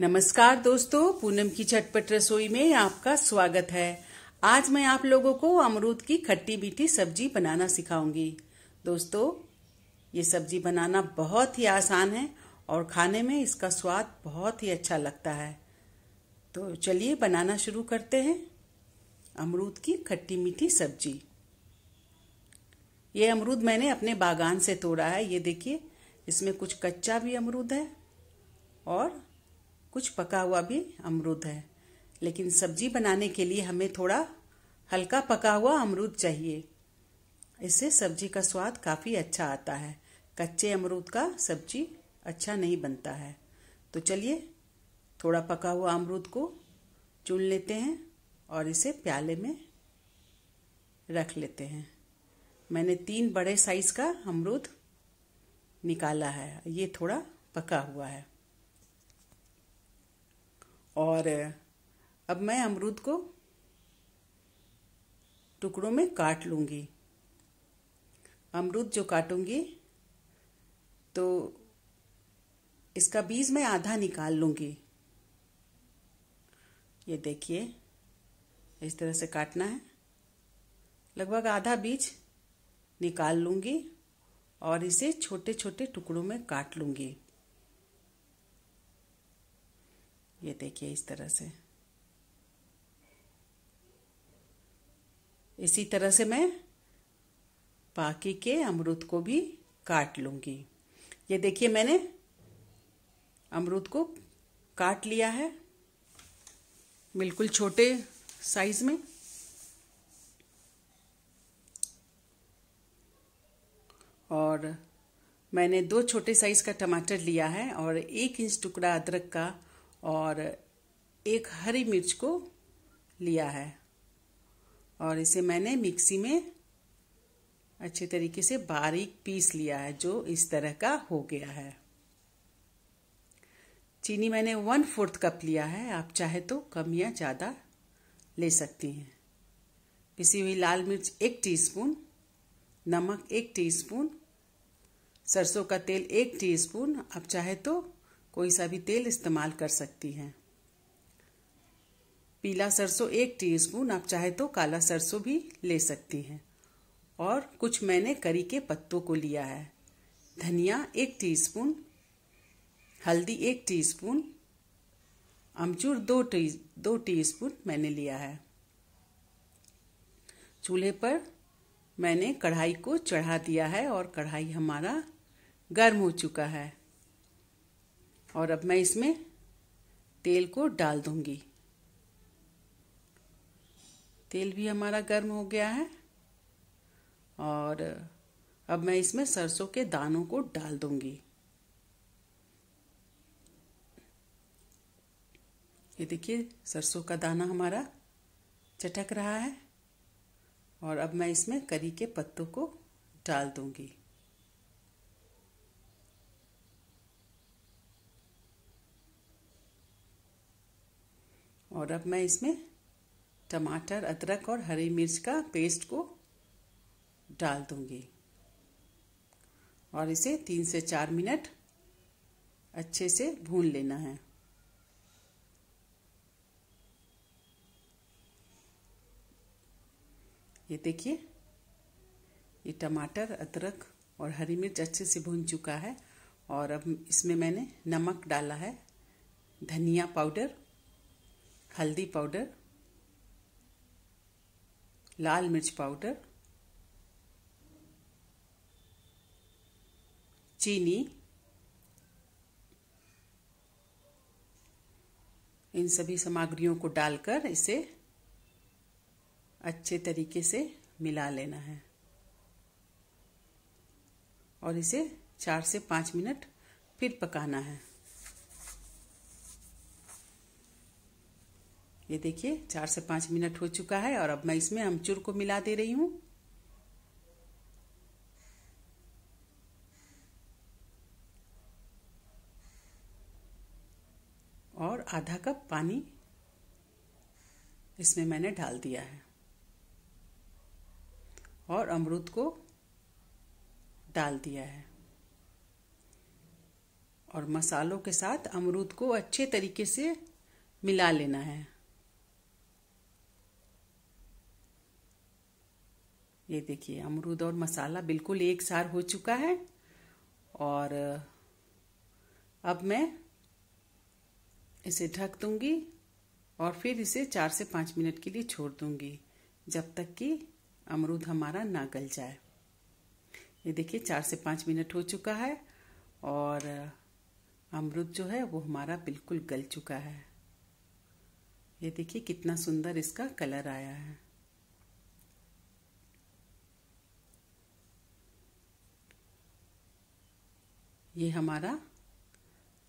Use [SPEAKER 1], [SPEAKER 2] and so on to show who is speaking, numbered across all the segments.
[SPEAKER 1] नमस्कार दोस्तों पूनम की झटपट रसोई में आपका स्वागत है आज मैं आप लोगों को अमरूद की खट्टी मीठी सब्जी बनाना सिखाऊंगी दोस्तों ये सब्जी बनाना बहुत ही आसान है और खाने में इसका स्वाद बहुत ही अच्छा लगता है तो चलिए बनाना शुरू करते हैं अमरूद की खट्टी मीठी सब्जी ये अमरूद मैंने अपने बागान से तोड़ा है ये देखिए इसमें कुछ कच्चा भी अमरूद है और कुछ पका हुआ भी अमरूद है लेकिन सब्जी बनाने के लिए हमें थोड़ा हल्का पका हुआ अमरूद चाहिए इससे सब्जी का स्वाद काफ़ी अच्छा आता है कच्चे अमरूद का सब्जी अच्छा नहीं बनता है तो चलिए थोड़ा पका हुआ अमरूद को चुन लेते हैं और इसे प्याले में रख लेते हैं मैंने तीन बड़े साइज़ का अमरूद निकाला है ये थोड़ा पका हुआ है और अब मैं अमरूद को टुकड़ों में काट लूँगी अमरूद जो काटूँगी तो इसका बीज मैं आधा निकाल लूँगी ये देखिए इस तरह से काटना है लगभग आधा बीज निकाल लूँगी और इसे छोटे छोटे टुकड़ों में काट लूँगी ये देखिए इस तरह से इसी तरह से मैं बाकी के अमरूद को भी काट लूंगी ये देखिए मैंने अमरूद को काट लिया है बिल्कुल छोटे साइज में और मैंने दो छोटे साइज का टमाटर लिया है और एक इंच टुकड़ा अदरक का और एक हरी मिर्च को लिया है और इसे मैंने मिक्सी में अच्छे तरीके से बारीक पीस लिया है जो इस तरह का हो गया है चीनी मैंने वन फोर्थ कप लिया है आप चाहे तो कम या ज़्यादा ले सकती हैं पिसी हुई लाल मिर्च एक टीस्पून, नमक एक टीस्पून, सरसों का तेल एक टीस्पून, आप चाहे तो कोई सा भी तेल इस्तेमाल कर सकती हैं पीला सरसों एक टीस्पून आप चाहे तो काला सरसों भी ले सकती हैं और कुछ मैंने करी के पत्तों को लिया है धनिया एक टीस्पून हल्दी एक टीस्पून अमचूर दो टी दो टीस्पून मैंने लिया है चूल्हे पर मैंने कढ़ाई को चढ़ा दिया है और कढ़ाई हमारा गर्म हो चुका है और अब मैं इसमें तेल को डाल दूंगी तेल भी हमारा गर्म हो गया है और अब मैं इसमें सरसों के दानों को डाल दूंगी ये देखिए सरसों का दाना हमारा चटक रहा है और अब मैं इसमें करी के पत्तों को डाल दूंगी और अब मैं इसमें टमाटर अदरक और हरी मिर्च का पेस्ट को डाल दूंगी और इसे तीन से चार मिनट अच्छे से भून लेना है ये देखिए ये टमाटर अदरक और हरी मिर्च अच्छे से भून चुका है और अब इसमें मैंने नमक डाला है धनिया पाउडर हल्दी पाउडर लाल मिर्च पाउडर चीनी इन सभी सामग्रियों को डालकर इसे अच्छे तरीके से मिला लेना है और इसे चार से पाँच मिनट फिर पकाना है ये देखिए चार से पांच मिनट हो चुका है और अब मैं इसमें अमचूर को मिला दे रही हूं और आधा कप पानी इसमें मैंने डाल दिया है और अमरूद को डाल दिया है और मसालों के साथ अमरूद को अच्छे तरीके से मिला लेना है ये देखिए अमरूद और मसाला बिल्कुल एक सार हो चुका है और अब मैं इसे ढक दूंगी और फिर इसे चार से पाँच मिनट के लिए छोड़ दूंगी जब तक कि अमरूद हमारा ना गल जाए ये देखिए चार से पाँच मिनट हो चुका है और अमरूद जो है वो हमारा बिल्कुल गल चुका है ये देखिए कितना सुंदर इसका कलर आया है ये हमारा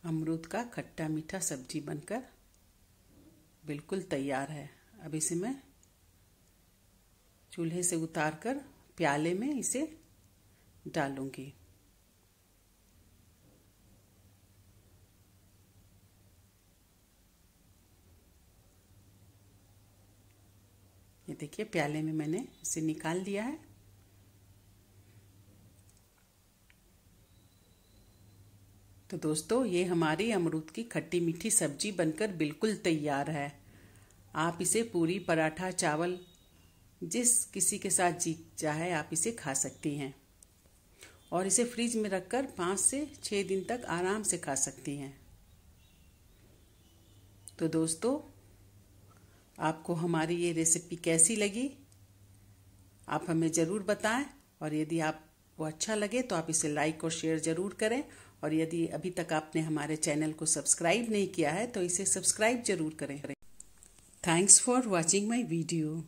[SPEAKER 1] अमरूद का खट्टा मीठा सब्जी बनकर बिल्कुल तैयार है अब इसे मैं चूल्हे से उतार कर प्याले में इसे डालूंगी ये देखिए प्याले में मैंने इसे निकाल दिया है तो दोस्तों ये हमारी अमरूद की खट्टी मीठी सब्जी बनकर बिल्कुल तैयार है आप इसे पूरी पराठा चावल जिस किसी के साथ जी चाहे आप इसे खा सकती हैं और इसे फ्रिज में रखकर पाँच से छः दिन तक आराम से खा सकती हैं तो दोस्तों आपको हमारी ये रेसिपी कैसी लगी आप हमें ज़रूर बताएं और यदि आप वो अच्छा लगे तो आप इसे लाइक और शेयर ज़रूर करें और यदि अभी तक आपने हमारे चैनल को सब्सक्राइब नहीं किया है तो इसे सब्सक्राइब जरूर करें thanks for watching my video